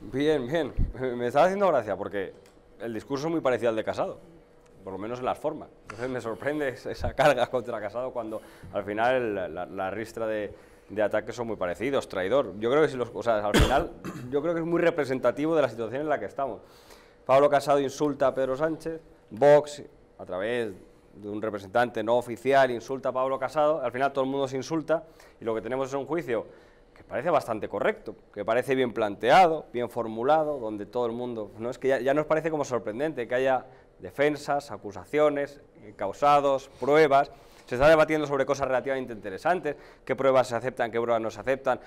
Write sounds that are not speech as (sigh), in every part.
Bien, bien. (laughs) Me está haciendo gracia porque el discurso es muy parecido al de Casado, por lo menos en las formas. Entonces me sorprende (laughs) esa carga contra Casado cuando al final la, ristra de, ataques son muy parecidos, traidor. Yo creo que si al final (coughs) yo creo que es muy representativo de la situación en la que estamos. Pablo Casado insulta a Pedro Sánchez, Vox a través de un representante no oficial insulta a Pablo Casado, al final todo el mundo se insulta y lo que tenemos es un juicio que parece bastante correcto, que parece bien planteado, bien formulado, donde todo el mundo... ¿no? Es que ya, nos parece como sorprendente que haya defensas, acusaciones, eh, causados, pruebas se está debatiendo sobre cosas relativamente interesantes, qué pruebas se aceptan, qué pruebas no se aceptan,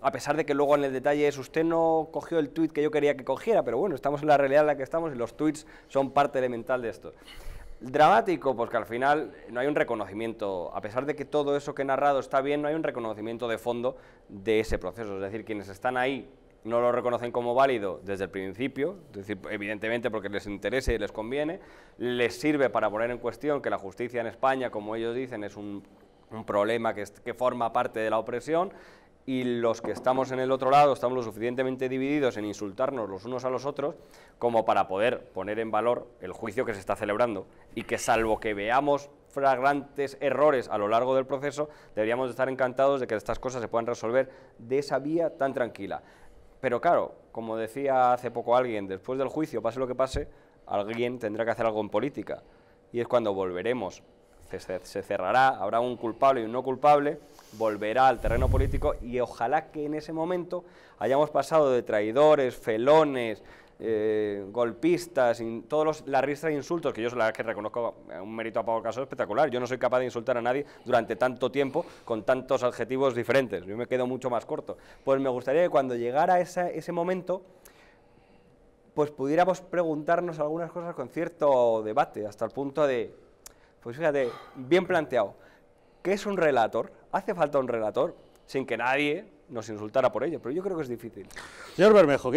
a pesar de que luego en el detalle es usted no cogió el tweet que yo quería que cogiera, pero bueno, estamos en la realidad en la que estamos y los tweets son parte elemental de esto. Dramático, porque al final no hay un reconocimiento, a pesar de que todo eso que he narrado está bien, no hay un reconocimiento de fondo de ese proceso. Es decir, quienes están ahí no lo reconocen como válido desde el principio, evidentemente porque les interese y les conviene, les sirve para poner en cuestión que la justicia en España, como ellos dicen, es un, problema que forma parte de la opresión, y los que estamos en el otro lado estamos lo suficientemente divididos en insultarnos los unos a los otros como para poder poner en valor el juicio que se está celebrando y que salvo que veamos flagrantes errores a lo largo del proceso, deberíamos estar encantados de que estas cosas se puedan resolver de esa vía tan tranquila. Pero claro, como decía hace poco alguien, después del juicio, pase lo que pase, alguien tendrá que hacer algo en política. Y es cuando volveremos se, cerrará, habrá un culpable y un no culpable, volverá al terreno político y ojalá que en ese momento hayamos pasado de traidores, felones, eh, golpistas, todos la ristra de insultos, que yo la que reconozco un mérito a Pablo Casado espectacular. Yo no soy capaz de insultar a nadie durante tanto tiempo con tantos adjetivos diferentes. Yo me quedo mucho más corto. Pues me gustaría que cuando llegara ese momento, pues pudiéramos preguntarnos algunas cosas con cierto debate, hasta el punto de pues fíjate, bien planteado. ¿Qué es un relator? ¿Hace falta un relator? Sin que nadie nos insultara por ello, pero yo creo que es difícil.